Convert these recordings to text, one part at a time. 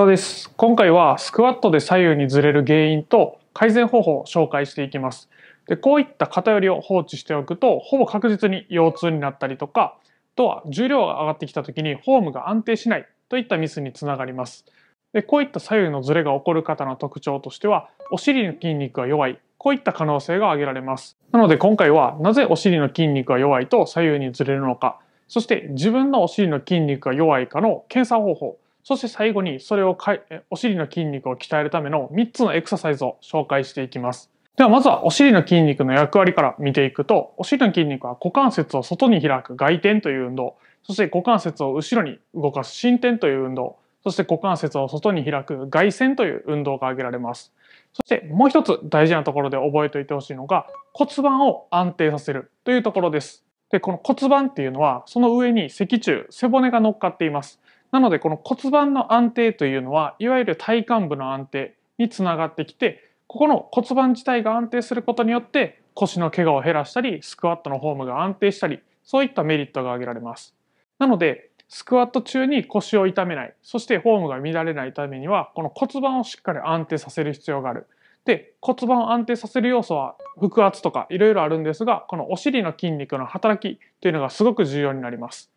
田です。今回はスクワットで左右にずれる原因と改善方法を紹介していきます。で、こういった偏りを放置しておくと、ほぼ確実に腰痛になったりとか、あとは重量が上がってきた時にフォームが安定しないといったミスにつながります。で、こういった左右のずれが起こる方の特徴としては、お尻の筋肉が弱い、こういった可能性が挙げられます。なので今回はなぜお尻の筋肉が弱いと左右にずれるのか、そして自分のお尻の筋肉が弱いかの検査方法そして最後にそれをかいお尻の筋肉を鍛えるための3つのエクササイズを紹介していきます。ではまずはお尻の筋肉の役割から見ていくと、お尻の筋肉は股関節を外に開く外転という運動、そして股関節を後ろに動かす伸展という運動、そして股関節を外に開く外旋という運動が挙げられます。そしてもう一つ大事なところで覚えておいてほしいのが骨盤を安定させるというところです。で、この骨盤っていうのはその上に脊柱、背骨が乗っかっています。なのでこの骨盤の安定というのはいわゆる体幹部の安定につながってきてここの骨盤自体が安定することによって腰の怪我を減らしたりスクワットのフォームが安定したりそういったメリットが挙げられます。なのでスクワット中に腰を痛めないそしてフォームが乱れないためにはこの骨盤をしっかり安定させる必要がある。で骨盤を安定させる要素は腹圧とかいろいろあるんですがこのお尻の筋肉の働きというのがすごく重要になります。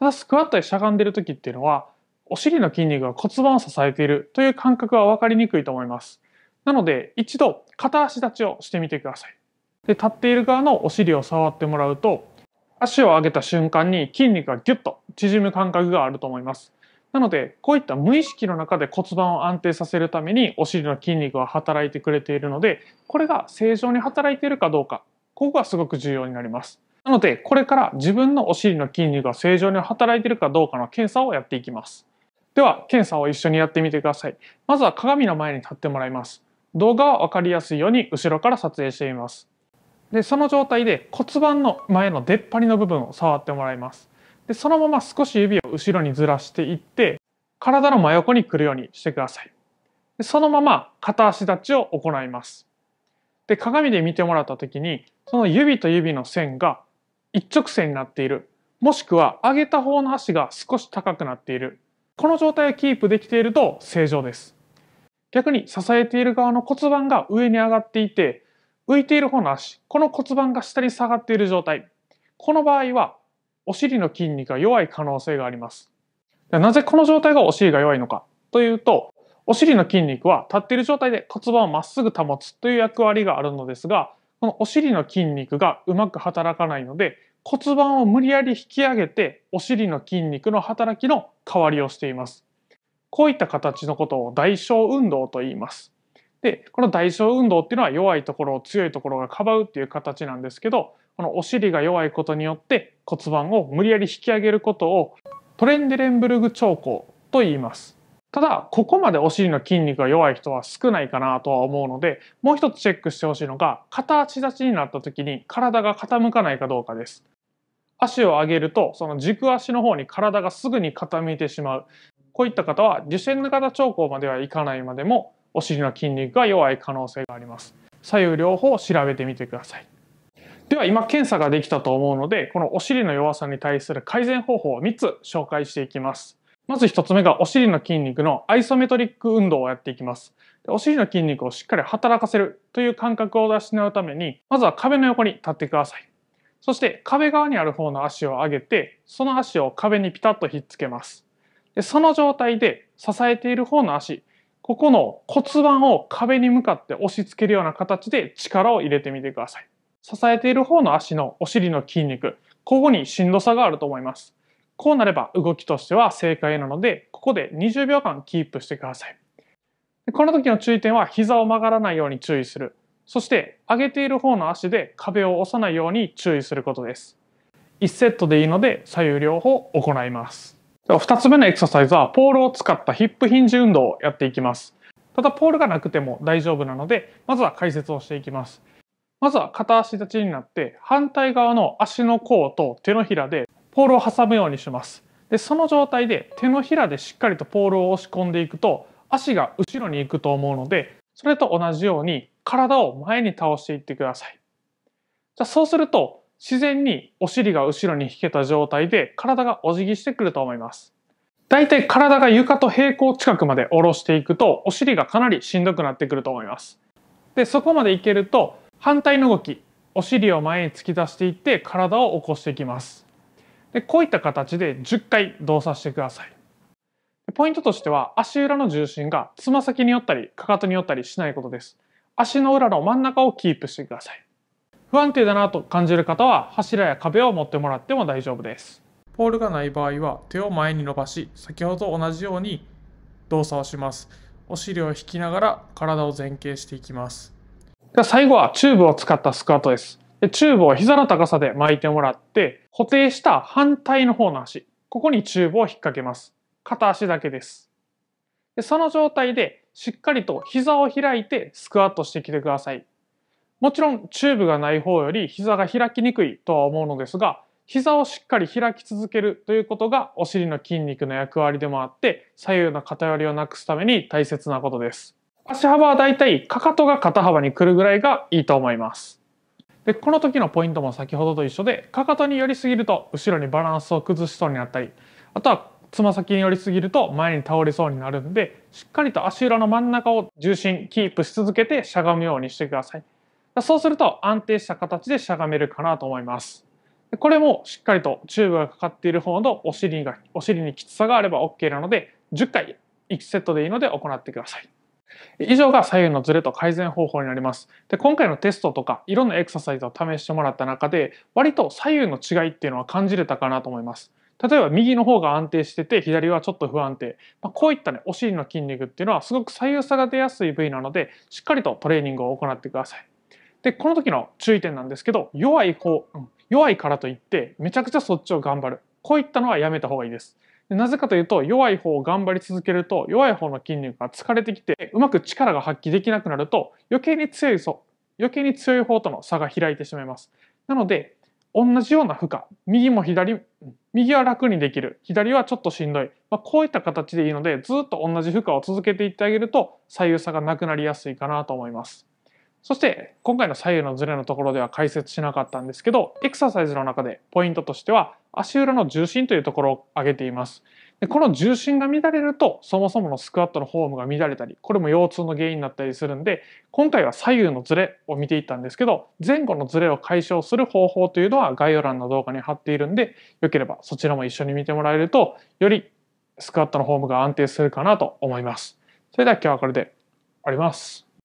ただスクワットでしゃがんでる時っていうのはお尻の筋肉が骨盤を支えているという感覚は分かりにくいと思いますなので一度片足立ちをしてみてくださいで立っている側のお尻を触ってもらうと足を上げた瞬間に筋肉がギュッと縮む感覚があると思いますなのでこういった無意識の中で骨盤を安定させるためにお尻の筋肉は働いてくれているのでこれが正常に働いているかどうかここがすごく重要になりますなので、これから自分のお尻の筋肉が正常に働いているかどうかの検査をやっていきます。では、検査を一緒にやってみてください。まずは鏡の前に立ってもらいます。動画はわかりやすいように後ろから撮影してみます。で、その状態で骨盤の前の出っ張りの部分を触ってもらいます。で、そのまま少し指を後ろにずらしていって、体の真横に来るようにしてください。でそのまま片足立ちを行います。で、鏡で見てもらった時に、その指と指の線が一直線になっているもしくは上げた方の足が少し高くなっているこの状態をキープできていると正常です逆に支えている側の骨盤が上に上がっていて浮いている方の足この骨盤が下に下がっている状態この場合はお尻の筋肉が弱い可能性がありますなぜこの状態がお尻が弱いのかというとお尻の筋肉は立っている状態で骨盤をまっすぐ保つという役割があるのですがこのお尻の筋肉がうまく働かないので骨盤を無理やり引き上げてお尻の筋肉の働きの代わりをしています。こういった形のことを代償運動と言います。で、この代償運動っていうのは弱いところを強いところがかばうっていう形なんですけど、このお尻が弱いことによって骨盤を無理やり引き上げることをトレンデレンブルグ兆候と言います。ただ、ここまでお尻の筋肉が弱い人は少ないかなとは思うので、もう一つチェックしてほしいのが、片足立ちになった時に体が傾かないかどうかです。足を上げると、その軸足の方に体がすぐに傾いてしまう。こういった方は、受診の型兆候まではいかないまでも、お尻の筋肉が弱い可能性があります。左右両方調べてみてください。では今検査ができたと思うので、このお尻の弱さに対する改善方法を3つ紹介していきます。まず1つ目がお尻の筋肉のアイソメトリック運動をやっていきます。お尻の筋肉をしっかり働かせるという感覚を養うために、まずは壁の横に立ってください。そして壁側にある方の足を上げて、その足を壁にピタッとひっつけます。でその状態で支えている方の足、ここの骨盤を壁に向かって押し付けるような形で力を入れてみてください。支えている方の足のお尻の筋肉、ここにしんどさがあると思います。こうなれば動きとしては正解なので、ここで20秒間キープしてください。この時の注意点は膝を曲がらないように注意する。そして上げている方の足で壁を押さないように注意することです。1セットでいいので左右両方行います。では2つ目のエクササイズはポールを使ったヒップヒンジ運動をやっていきます。ただポールがなくても大丈夫なので、まずは解説をしていきます。まずは片足立ちになって反対側の足の甲と手のひらでポールを挟むようにしますでその状態で手のひらでしっかりとポールを押し込んでいくと足が後ろに行くと思うのでそれと同じように体を前に倒していってくださいじゃそうすると自然にお尻が後ろに引けた状態で体がお辞儀してくると思いますだいたい体が床と平行近くまで下ろしていくとお尻がかなりしんどくなってくると思いますでそこまでいけると反対の動きお尻を前に突き出していって体を起こしていきますでこういった形で10回動作してください。ポイントとしては足裏の重心がつま先に寄ったりかかとに寄ったりしないことです。足の裏の真ん中をキープしてください。不安定だなと感じる方は柱や壁を持ってもらっても大丈夫です。ポールがない場合は手を前に伸ばし先ほど同じように動作をします。お尻を引きながら体を前傾していきます。では最後はチューブを使ったスクワットです。で、チューブを膝の高さで巻いてもらって、固定した反対の方の足、ここにチューブを引っ掛けます。片足だけです。でその状態で、しっかりと膝を開いてスクワットしてきてください。もちろん、チューブがない方より膝が開きにくいとは思うのですが、膝をしっかり開き続けるということがお尻の筋肉の役割でもあって左右の偏りをなくすために大切なことです。足幅はだいたいかかとが肩幅にくるぐらいがいいと思います。でこの時のポイントも先ほどと一緒でかかとに寄りすぎると後ろにバランスを崩しそうになったりあとはつま先に寄りすぎると前に倒れそうになるんでしっかりと足裏の真ん中を重心キープし続けてしゃがむようにしてくださいそうすると安定した形でしゃがめるかなと思いますこれもしっかりとチューブがかかっている方のお尻がお尻にきつさがあれば OK なので10回1セットでいいので行ってください以上が左右のズレと改善方法になります。で、今回のテストとか、いろんなエクササイズを試してもらった中で、割と左右の違いっていうのは感じれたかなと思います。例えば右の方が安定してて、左はちょっと不安定。まあ、こういったね、お尻の筋肉っていうのはすごく左右差が出やすい部位なので、しっかりとトレーニングを行ってください。で、この時の注意点なんですけど、弱い方、うん、弱いからといって、めちゃくちゃそっちを頑張る。こういったのはやめた方がいいです。なぜかというと、弱い方を頑張り続けると、弱い方の筋肉が疲れてきて、うまく力が発揮できなくなると、余計に強い層、余計に強い方との差が開いてしまいます。なので、同じような負荷、右も左、右は楽にできる、左はちょっとしんどい。まあ、こういった形でいいので、ずっと同じ負荷を続けていってあげると、左右差がなくなりやすいかなと思います。そして、今回の左右のズレのところでは解説しなかったんですけど、エクササイズの中でポイントとしては、足裏の重心というところを上げています。でこの重心が乱れるとそもそものスクワットのフォームが乱れたりこれも腰痛の原因になったりするんで今回は左右のズレを見ていったんですけど前後のズレを解消する方法というのは概要欄の動画に貼っているんでよければそちらも一緒に見てもらえるとよりスクワットのフォームが安定するかなと思います。それでは今日はこれで終わります。